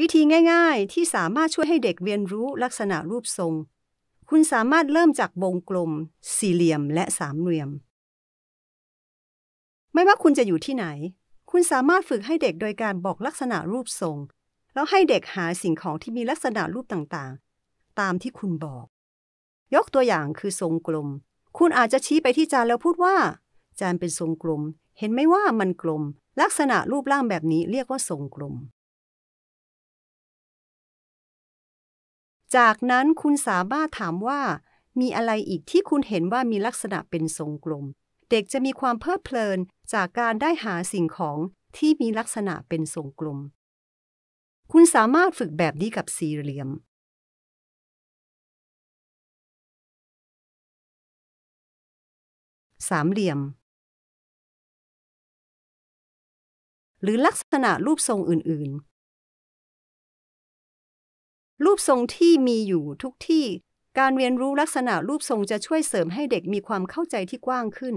วิธีง่ายๆ ที่สามารถช่วยให้เด็กเรียนรู้ลักษณะรูปทรง คุณสามารถเริ่มจากวงกลม สี่เหลี่ยมและสามเหลี่ยม ไม่ว่าคุณจะอยู่ที่ไหน คุณสามารถฝึกให้เด็กโดยการบอกลักษณะรูปทรง แล้วให้เด็กหาสิ่งของที่มีลักษณะรูปต่างๆ ตามที่คุณบอก ยกตัวอย่างคือทรงกลม คุณอาจจะชี้ไปที่จานแล้วพูดว่า จานเป็นทรงกลม เห็นไหมว่ามันกลม ลักษณะรูปร่างแบบนี้เรียกว่าทรงกลมจากนั้นคุณสามารถถามว่ามีอะไรอีกที่คุณเห็นว่ามีลักษณะเป็นทรงกลมเด็กจะมีความเพลิดเพลินจากการได้หาสิ่งของที่มีลักษณะเป็นทรงกลมคุณสามารถฝึกแบบนี้กับสี่เหลี่ยม สามเหลี่ยม หรือลักษณะรูปทรงอื่นๆรูปทรงที่มีอยู่ทุกที่ การเรียนรู้ลักษณะรูปทรงจะช่วยเสริมให้เด็กมีความเข้าใจที่กว้างขึ้น